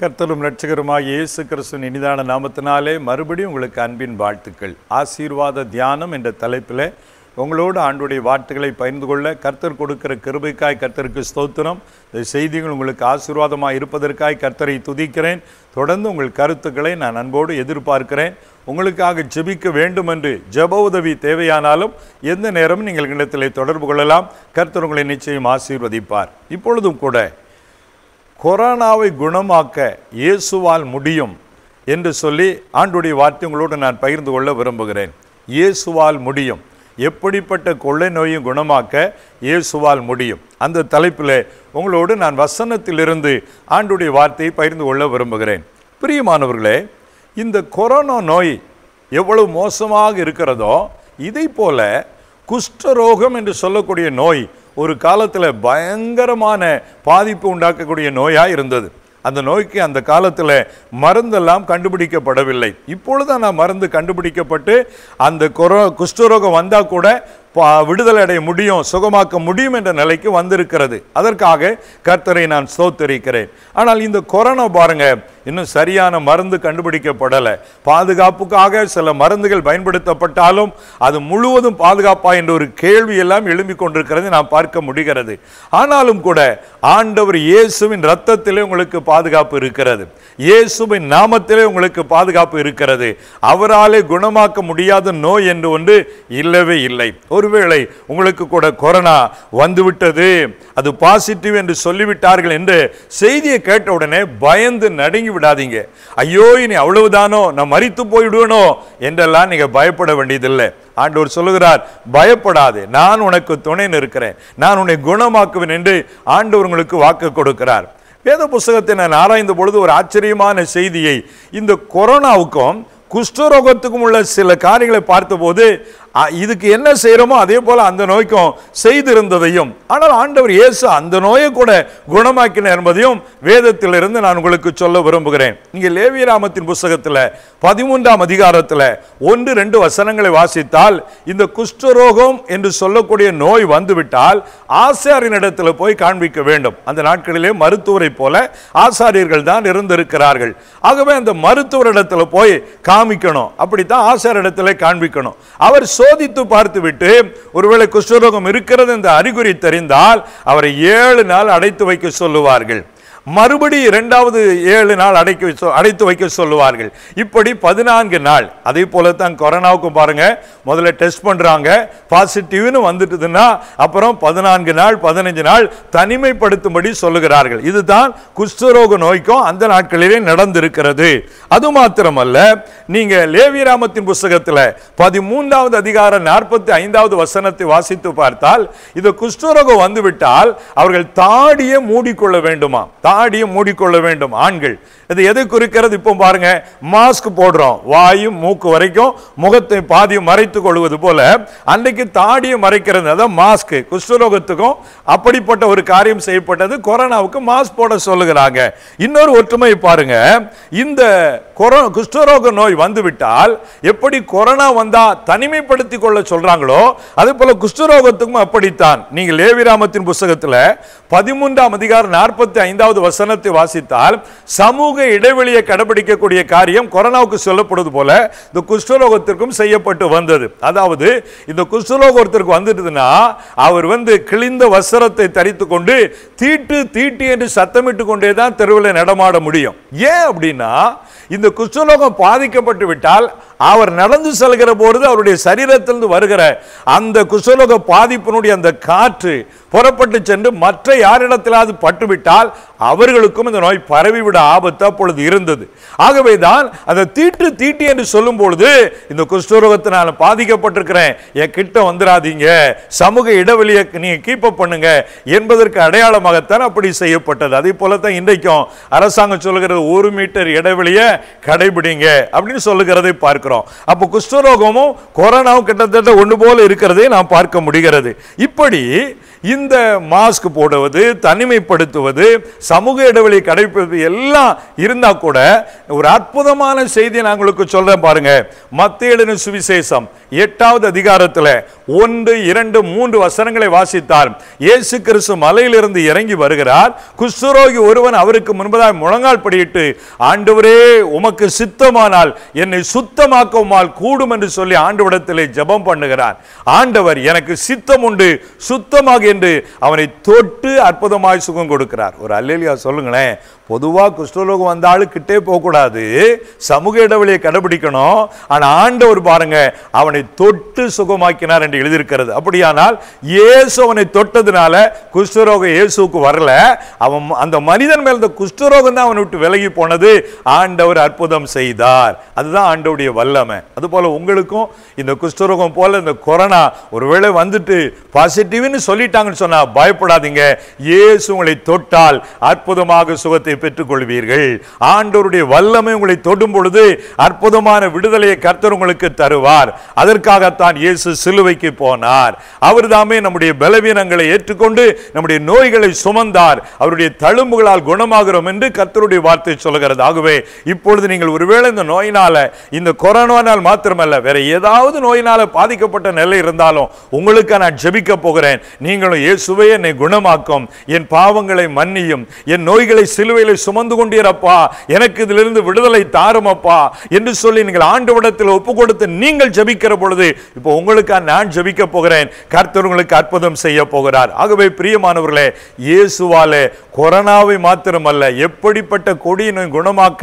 கர்த்தரும் ரட்சகருமாக இயேசு கிறிஸ்துவின் இனிதான நாமத்தினாலே மறுபடியும் உங்களுக்கு அன்பின் வாழ்த்துக்கள் ஆசீர்வாத தியானம் என்ற தலைப்பில் உங்களோடு ஆண்டுடைய வார்த்தைகளை பகிர்ந்து கொள்ள கர்த்தர் கொடுக்கிற கிருபைக்காய் கர்த்தருக்கு ஸ்தோத்திரம் இந்த செய்திகள் உங்களுக்கு ஆசீர்வாதமாக இருப்பதற்காய் கர்த்தரை துதிக்கிறேன் தொடர்ந்து உங்கள் கருத்துக்களை நான் அன்போடு எதிர்பார்க்கிறேன் உங்களுக்காக ஜெபிக்க வேண்டும் என்று ஜப உதவி தேவையானாலும் எந்த நேரமும் நீங்கள் இடத்திலே தொடர்பு கொள்ளலாம் கர்த்தர் உங்களை நிச்சயம் ஆசீர்வதிப்பார் இப்பொழுதும் கூட கொரோனாவை குணமாக்க இயேசுவால் முடியும் என்று சொல்லி ஆண்டுடைய வார்த்தை உங்களோடு நான் பகிர்ந்து கொள்ள விரும்புகிறேன் இயேசுவால் முடியும் எப்படிப்பட்ட கொள்ளை நோயும் குணமாக்க இயேசுவால் முடியும் அந்த தலைப்பில் உங்களோடு நான் வசனத்திலிருந்து ஆண்டுடைய வார்த்தையை பகிர்ந்து கொள்ள விரும்புகிறேன் பிரியமானவர்களே இந்த கொரோனா நோய் எவ்வளவு மோசமாக இருக்கிறதோ இதை போல குஷ்டரோகம் என்று சொல்லக்கூடிய நோய் ஒரு காலத்தில் பயங்கரமான பாதிப்பு உண்டாக்கக்கூடிய நோயாக இருந்தது அந்த நோய்க்கு அந்த காலத்தில் மருந்தெல்லாம் கண்டுபிடிக்கப்படவில்லை இப்பொழுது நான் மருந்து கண்டுபிடிக்கப்பட்டு அந்த கொரோ குஷ்டரோகம் வந்தால் கூட விடுதலை அடைய முடியும் சுகமாக்க முடியும் என்ற நிலைக்கு வந்திருக்கிறது அதற்காக கர்த்தரை நான் சோத்தரிக்கிறேன் ஆனால் இந்த கொரோனா பாருங்கள் இன்னும் சரியான மருந்து கண்டுபிடிக்கப்படலை பாதுகாப்புக்காக சில மருந்துகள் பயன்படுத்தப்பட்டாலும் அது முழுவதும் பாதுகாப்பா என்ற ஒரு கேள்வி எல்லாம் எழும்பிக் கொண்டிருக்கிறது நாம் பார்க்க முடிகிறது ஆனாலும் கூட ஆண்டவர் இயேசுவின் ரத்தத்திலே உங்களுக்கு பாதுகாப்பு இருக்கிறது இயேசுவின் நாமத்திலே உங்களுக்கு பாதுகாப்பு இருக்கிறது அவராலே குணமாக்க முடியாத நோய் என்று ஒன்று இல்லவே இல்லை ஒருவேளை உங்களுக்கு கூட கொரோனா வந்துவிட்டது அது பாசிட்டிவ் என்று சொல்லிவிட்டார்கள் என்று செய்தியை கேட்ட உடனே பயந்து நடுங்கி நடுங்கி விடாதீங்க ஐயோ இனி அவ்வளவுதானோ நான் மறித்து போயிடுவனோ என்றெல்லாம் நீங்கள் பயப்பட வேண்டியதில்லை ஆண்டவர் சொல்லுகிறார் பயப்படாதே நான் உனக்கு துணை நிற்கிறேன் நான் உன்னை குணமாக்குவேன் என்று ஆண்டவர் உங்களுக்கு வாக்கு கொடுக்கிறார் வேத புஸ்தகத்தை நான் ஆராய்ந்த பொழுது ஒரு ஆச்சரியமான செய்தியை இந்த கொரோனாவுக்கும் குஷ்டரோகத்துக்கும் உள்ள சில காரியங்களை பார்த்தபோது இதுக்கு என்ன செய்கிறோமோ அதே போல் அந்த நோய்க்கும் செய்திருந்ததையும் ஆனால் ஆண்டவர் இயேசு அந்த நோயை கூட குணமாக்கின என்பதையும் வேதத்திலிருந்து நான் உங்களுக்கு சொல்ல விரும்புகிறேன் இங்கே லேவியராமத்தின் புஸ்தகத்தில் பதிமூன்றாம் அதிகாரத்தில் ஒன்று ரெண்டு வசனங்களை வாசித்தால் இந்த குஷ்டரோகம் என்று சொல்லக்கூடிய நோய் வந்துவிட்டால் இடத்துல போய் காண்பிக்க வேண்டும் அந்த நாட்களிலே மருத்துவரை போல ஆசாரியர்கள் தான் இருந்திருக்கிறார்கள் ஆகவே அந்த மருத்துவரிடத்தில் போய் காமிக்கணும் அப்படித்தான் ஆசாரிடத்தில் காண்பிக்கணும் அவர் சோதித்து பார்த்துவிட்டு ஒருவேளை குஷ்டரோகம் இருக்கிறது என்ற அறிகுறி தெரிந்தால் அவரை ஏழு நாள் அடைத்து வைக்க சொல்லுவார்கள் மறுபடி இரண்டாவது ஏழு நாள் அடைக்க அடைத்து வைக்க சொல்லுவார்கள் இப்படி பதினான்கு நாள் அதே போல தான் கொரோனாவுக்கும் பாருங்க முதல்ல டெஸ்ட் பண்ணுறாங்க பாசிட்டிவ்னு வந்துட்டுதுன்னா அப்புறம் பதினான்கு நாள் பதினஞ்சு நாள் தனிமைப்படுத்தும்படி சொல்லுகிறார்கள் இதுதான் குஷ்டரோக நோய்க்கும் அந்த நாட்களிலே நடந்திருக்கிறது அது மாத்திரமல்ல நீங்க லேவிராமத்தின் புஸ்தகத்தில் பதிமூன்றாவது அதிகாரம் நாற்பத்தி ஐந்தாவது வசனத்தை வாசித்து பார்த்தால் இது குஷ்டரோகம் வந்துவிட்டால் அவர்கள் தாடியே மூடிக்கொள்ள வேண்டுமா தாடியும் மூடிக்கொள்ள வேண்டும் ஆண்கள் இது எது குறிக்கிறது இப்போ பாருங்க மாஸ்க் போடுறோம் வாயும் மூக்கு வரைக்கும் முகத்தை பாதியும் மறைத்து கொள்வது போல அன்றைக்கு தாடியும் மறைக்கிறது அதான் மாஸ்க் குஷ்டரோகத்துக்கும் அப்படிப்பட்ட ஒரு காரியம் செய்யப்பட்டது கொரோனாவுக்கு மாஸ்க் போட சொல்லுகிறாங்க இன்னொரு ஒற்றுமை பாருங்க இந்த கொரோனா குஷ்டரோக நோய் வந்துவிட்டால் எப்படி கொரோனா வந்தா தனிமைப்படுத்தி கொள்ள சொல்றாங்களோ அதே போல குஷ்டரோகத்துக்கும் அப்படித்தான் நீங்கள் லேவிராமத்தின் புஸ்தகத்தில் பதிமூன்றாம் அதிகாரம் நாற்பத்தி ஐந்தாவது வசனத்தை வாசித்தால் சமூக இடைவெளியை கடைபிடிக்கக்கூடிய காரியம் கொரோனாவுக்கு சொல்லப்படுவது போல இந்த குஷ்டலோகத்திற்கும் செய்யப்பட்டு வந்தது அதாவது இந்த குஷ்டரோகம் ஒருத்தருக்கு வந்துட்டுதுன்னா அவர் வந்து கிழிந்த வசரத்தை தரித்து கொண்டு தீட்டு தீட்டு என்று சத்தமிட்டு கொண்டே தான் தெருவில் நடமாட முடியும் ஏன் அப்படின்னா இந்த குஷ்டலோகம் பாதிக்கப்பட்டு விட்டால் அவர் நடந்து செல்கிற பொழுது அவருடைய சரீரத்திலிருந்து வருகிற அந்த குசலோக பாதிப்பினுடைய அந்த காற்று புறப்பட்டு சென்று மற்ற யாரிடத்திலாவது பட்டுவிட்டால் அவர்களுக்கும் இந்த நோய் பரவிவிட ஆபத்து அப்பொழுது இருந்தது ஆகவே தான் அந்த தீட்டு தீட்டு என்று சொல்லும் பொழுது இந்த குஷ்டரோகத்தினால் பாதிக்கப்பட்டிருக்கிறேன் என் கிட்ட வந்துடாதீங்க சமூக இடைவெளியை நீங்கள் கீப்பப் பண்ணுங்க என்பதற்கு அடையாளமாகத்தான் அப்படி செய்யப்பட்டது அதே போல தான் இன்றைக்கும் அரசாங்கம் சொல்கிறது ஒரு மீட்டர் இடைவெளியை கடைபிடிங்க அப்படின்னு சொல்லுகிறதை பார்க்கணும் பார்க்கிறோம் அப்போ குஷ்டரோகமும் கொரோனாவும் கிட்டத்தட்ட ஒன்று போல இருக்கிறதே நாம் பார்க்க முடிகிறது இப்படி இந்த மாஸ்க் போடுவது தனிமைப்படுத்துவது சமூக இடைவெளி கடைப்பது எல்லாம் இருந்தால் கூட ஒரு அற்புதமான செய்தியை நான் உங்களுக்கு சொல்கிறேன் பாருங்க மத்திய சுவிசேஷம் எட்டாவது அதிகாரத்தில் ஒன்று இரண்டு மூன்று வசனங்களை வாசித்தார் இயேசு கிறிஸ்து மலையிலிருந்து இறங்கி வருகிறார் குஸ்துரோகி ஒருவன் அவருக்கு முன்பதாக முழங்கால் படியிட்டு ஆண்டவரே உமக்கு சித்தமானால் என்னை சுத்தமாக்குமால் கூடும் என்று சொல்லி ஆண்டு ஜபம் பண்ணுகிறார் ஆண்டவர் எனக்கு சித்தம் உண்டு சுத்தமாக என்று அவனை தொட்டு அற்புதமாய் சுகம் கொடுக்கிறார் ஒரு அல்லேலியா சொல்லுங்களேன் பொதுவாக குஷ்டரோகம் வந்தாலும் கிட்டே போகக்கூடாது சமூக இடைவெளியை கடைபிடிக்கணும் ஆனால் ஆண்டவர் பாருங்க அவனை தொட்டு சுகமாக்கினார் என்று எழுதியிருக்கிறது அப்படியானால் இயேசு அவனை தொட்டதுனால குஷ்டரோகம் இயேசுக்கு வரல அவன் அந்த மனிதன் மேல் இந்த குஷ்டரோகம் தான் அவனை விட்டு விலகி போனது ஆண்டவர் அற்புதம் செய்தார் அதுதான் ஆண்டவுடைய வல்லமை அதுபோல் உங்களுக்கும் இந்த குஷ்டரோகம் போல இந்த கொரோனா ஒருவேளை வந்துட்டு பாசிட்டிவ்னு சொல்லிட்டாங்கன்னு சொன்னால் பயப்படாதீங்க இயேசு உங்களை தொட்டால் அற்புதமாக சுகத்தை பெற்றுக் கொள்வீர்கள் ஆண்டோருடைய வல்லமை உங்களை தொடும் பொழுது அற்புதமான விடுதலையை கர்த்தர் உங்களுக்கு தருவார் அதற்காகத்தான் இயேசு சிலுவைக்கு போனார் அவர் தாமே நம்முடைய பலவீனங்களை ஏற்றுக்கொண்டு நம்முடைய நோய்களை சுமந்தார் அவருடைய தழும்புகளால் குணமாகிறோம் என்று கர்த்தருடைய வார்த்தை சொல்கிறது ஆகவே இப்பொழுது நீங்கள் ஒருவேளை இந்த நோயினால இந்த கொரோனானால் மாத்திரமல்ல வேற ஏதாவது நோயினால பாதிக்கப்பட்ட நிலை இருந்தாலும் உங்களுக்கு நான் ஜெபிக்க போகிறேன் நீங்களும் இயேசுவே என்னை குணமாக்கும் என் பாவங்களை மன்னியும் என் நோய்களை சிலுவையில் சிலுவையிலே சுமந்து கொண்டீரப்பா எனக்கு இதிலிருந்து விடுதலை தாருமப்பா என்று சொல்லி நீங்கள் ஆண்டு விடத்தில் ஒப்பு கொடுத்து நீங்கள் ஜபிக்கிற பொழுது இப்போ உங்களுக்காக நான் ஜபிக்க போகிறேன் கர்த்தர் உங்களுக்கு அற்புதம் செய்ய போகிறார் ஆகவே பிரியமானவர்களே இயேசுவாலே கொரோனாவை மாத்திரமல்ல எப்படிப்பட்ட கொடியினை குணமாக்க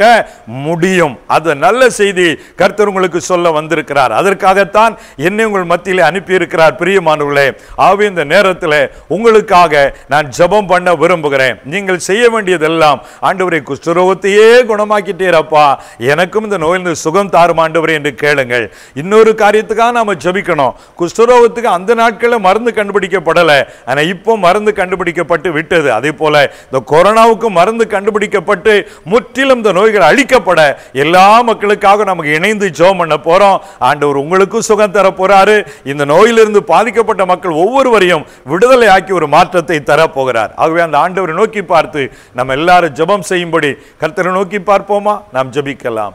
முடியும் அது நல்ல செய்தி கர்த்தர் உங்களுக்கு சொல்ல வந்திருக்கிறார் அதற்காகத்தான் என்னை உங்கள் மத்தியிலே அனுப்பியிருக்கிறார் பிரியமானவர்களே ஆகவே இந்த நேரத்தில் உங்களுக்காக நான் ஜபம் பண்ண விரும்புகிறேன் நீங்கள் செய்ய வேண்டியதெல்லாம் ஆண்டவரை குஷ்டரோகத்தையே குணமாக்கிட்டீரப்பா எனக்கும் இந்த நோயிலிருந்து சுகம் தாரும் ஆண்டவரை என்று கேளுங்கள் இன்னொரு காரியத்துக்காக நாம் ஜபிக்கணும் குஷ்டரோகத்துக்கு அந்த நாட்களில் மருந்து கண்டுபிடிக்கப்படலை ஆனால் இப்போ மருந்து கண்டுபிடிக்கப்பட்டு விட்டது அதே போல் இந்த கொரோனாவுக்கு மருந்து கண்டுபிடிக்கப்பட்டு முற்றிலும் இந்த நோய்கள் அழிக்கப்பட எல்லா மக்களுக்காக நமக்கு இணைந்து ஜோம் பண்ண போகிறோம் ஆண்டவர் உங்களுக்கும் சுகம் தர போகிறாரு இந்த நோயிலிருந்து பாதிக்கப்பட்ட மக்கள் ஒவ்வொருவரையும் விடுதலை ஆக்கி ஒரு மாற்றத்தை தரப்போகிறார் ஆகவே அந்த ஆண்டவரை நோக்கி பார்த்து நம்ம எல்லாரும் ஜபம் செய்யும்படி கர்த்தரை நோக்கி பார்ப்போமா நாம் ஜபிக்கலாம்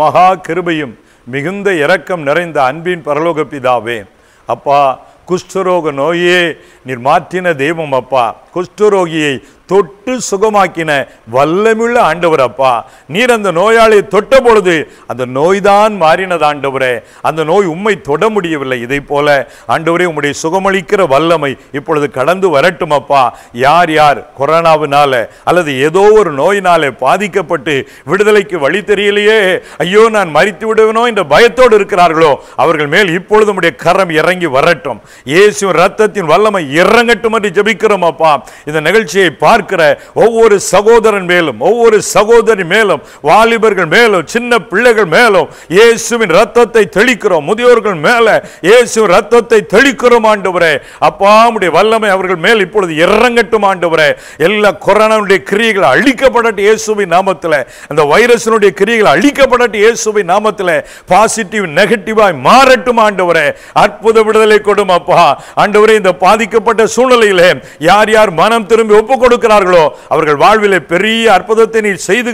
மகா கிருபையும் மிகுந்த இரக்கம் நிறைந்த அன்பின் பரலோக பிதாவே அப்பா குஷ்டரோக நோயே நீர் மாற்றின தெய்வம் அப்பா குஷ்டரோகியை தொட்டு சுகமாக்கின வல்லமுள்ள ஆண்டவர் அப்பா நீர் அந்த நோயாளியை தொட்ட பொழுது அந்த நோய்தான் மாறினது ஆண்டவரே அந்த நோய் உண்மை தொட முடியவில்லை இதை போல ஆண்டவரே உம்முடைய சுகமளிக்கிற வல்லமை இப்பொழுது கடந்து வரட்டும் அப்பா யார் யார் கொரோனாவினால அல்லது ஏதோ ஒரு நோயினாலே பாதிக்கப்பட்டு விடுதலைக்கு வழி தெரியலையே ஐயோ நான் மறித்து விடுவேனோ என்ற பயத்தோடு இருக்கிறார்களோ அவர்கள் மேல் இப்பொழுது உடைய கரம் இறங்கி வரட்டும் இயேசு ரத்தத்தின் வல்லமை இறங்கட்டும் என்று ஜபிக்கிறோம் அப்பா இந்த நிகழ்ச்சியை பார்த்து பார்க்கிற ஒவ்வொரு சகோதரன் மேலும் ஒவ்வொரு சகோதரி மேலும் வாலிபர்கள் மேலும் சின்ன பிள்ளைகள் மேலும் இயேசுவின் ரத்தத்தை தெளிக்கிறோம் முதியோர்கள் மேல இயேசு ரத்தத்தை தெளிக்கிறோம் ஆண்டவரே அப்பா வல்லமை அவர்கள் மேல் இப்பொழுது இறங்கட்டும் ஆண்டவரே எல்லா கொரோனாவுடைய கிரியைகள் அழிக்கப்படட்டு இயேசுவின் நாமத்தில் அந்த வைரஸினுடைய கிரியைகள் அழிக்கப்படட்டு இயேசுவின் நாமத்தில் பாசிட்டிவ் நெகட்டிவாய் மாறட்டும் ஆண்டவரே அற்புத விடுதலை கொடும் அப்பா ஆண்டவரே இந்த பாதிக்கப்பட்ட சூழ்நிலையிலே யார் யார் மனம் திரும்பி ஒப்பு கொடுக்கிற இருக்கிறார்களோ அவர்கள் வாழ்வில் பெரிய அற்புதத்தை நீ செய்து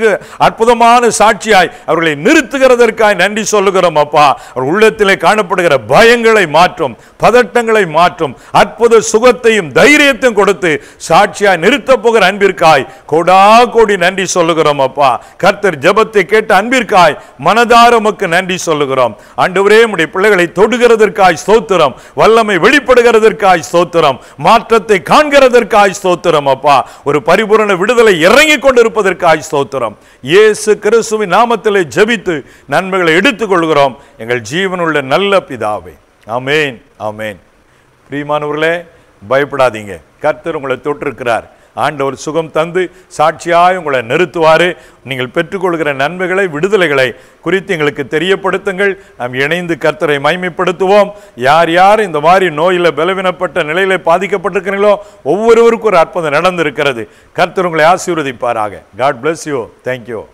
அற்புதமான சாட்சியாய் அவர்களை நிறுத்துகிறதற்காய் நன்றி சொல்லுகிறோம் அப்பா அவர் உள்ளத்திலே காணப்படுகிற பயங்களை மாற்றும் பதட்டங்களை மாற்றும் அற்புத சுகத்தையும் தைரியத்தையும் கொடுத்து சாட்சியாய் நிறுத்த போகிற அன்பிற்காய் கோடா கோடி நன்றி சொல்லுகிறோம் அப்பா கர்த்தர் ஜபத்தை கேட்ட அன்பிற்காய் மனதாரமுக்கு நன்றி சொல்லுகிறோம் ஒரே உடைய பிள்ளைகளை தொடுகிறதற்காய் ஸ்தோத்திரம் வல்லமை வெளிப்படுகிறதற்காய் ஸ்தோத்திரம் மாற்றத்தை காண்கிறதற்காய் ஸ்தோத்திரம் அப்பா ஒரு பரிபூரண விடுதலை இறங்கி கொண்டிருப்பதற்காக ஸ்தோத்திரம் இயேசு கிறிஸ்துவின் நாமத்திலே ஜபித்து நன்மைகளை எடுத்துக்கொள்கிறோம் எங்கள் ஜீவனுள்ள நல்ல பிதாவை ஆமேன் ஆமேன் பிரியமானவர்களே பயப்படாதீங்க கர்த்தர் உங்களை தொட்டிருக்கிறார் ஆண்டவர் சுகம் தந்து சாட்சியாக உங்களை நிறுத்துவார் நீங்கள் பெற்றுக்கொள்கிற நன்மைகளை விடுதலைகளை குறித்து எங்களுக்கு தெரியப்படுத்துங்கள் நாம் இணைந்து கர்த்தரை மைமைப்படுத்துவோம் யார் யார் இந்த மாதிரி நோயில் பலவீனப்பட்ட நிலையில் பாதிக்கப்பட்டிருக்கிறீங்களோ ஒவ்வொருவருக்கும் ஒரு அற்புதம் நடந்திருக்கிறது கர்த்தர் உங்களை ஆசீர்வதிப்பாராக காட் பிளஸ் யூ தேங்க்யூ